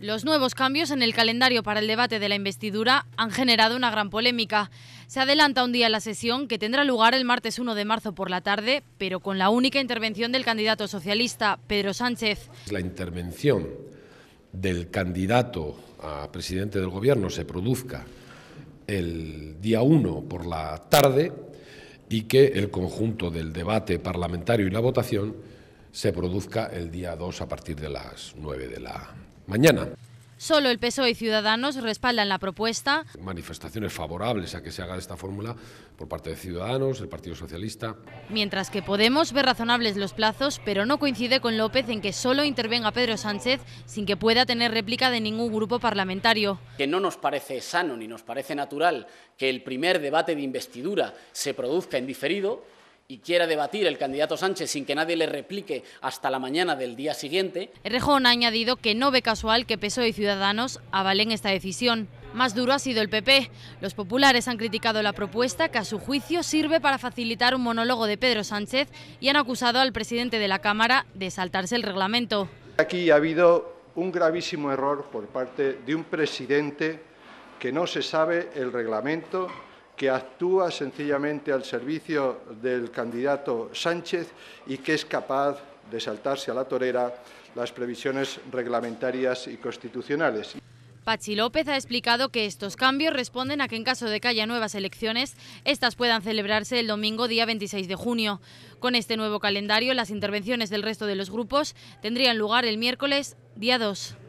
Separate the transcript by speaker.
Speaker 1: Los nuevos cambios en el calendario para el debate de la investidura han generado una gran polémica. Se adelanta un día la sesión que tendrá lugar el martes 1 de marzo por la tarde, pero con la única intervención del candidato socialista, Pedro Sánchez.
Speaker 2: La intervención del candidato a presidente del gobierno se produzca el día 1 por la tarde y que el conjunto del debate parlamentario y la votación se produzca el día 2 a partir de las 9 de la mañana.
Speaker 1: Solo el PSOE y Ciudadanos respaldan la propuesta.
Speaker 2: Manifestaciones favorables a que se haga esta fórmula por parte de Ciudadanos, el Partido Socialista.
Speaker 1: Mientras que Podemos ver razonables los plazos, pero no coincide con López en que solo intervenga Pedro Sánchez sin que pueda tener réplica de ningún grupo parlamentario.
Speaker 3: Que no nos parece sano ni nos parece natural que el primer debate de investidura se produzca en diferido y quiera debatir el candidato Sánchez sin que nadie le replique hasta la mañana del día siguiente.
Speaker 1: Rejón ha añadido que no ve casual que PSOE y Ciudadanos avalen esta decisión. Más duro ha sido el PP. Los populares han criticado la propuesta que a su juicio sirve para facilitar un monólogo de Pedro Sánchez y han acusado al presidente de la Cámara de saltarse el reglamento.
Speaker 4: Aquí ha habido un gravísimo error por parte de un presidente que no se sabe el reglamento que actúa sencillamente al servicio del candidato Sánchez y que es capaz de saltarse a la torera las previsiones reglamentarias y constitucionales.
Speaker 1: Pachi López ha explicado que estos cambios responden a que en caso de que haya nuevas elecciones, estas puedan celebrarse el domingo día 26 de junio. Con este nuevo calendario, las intervenciones del resto de los grupos tendrían lugar el miércoles día 2.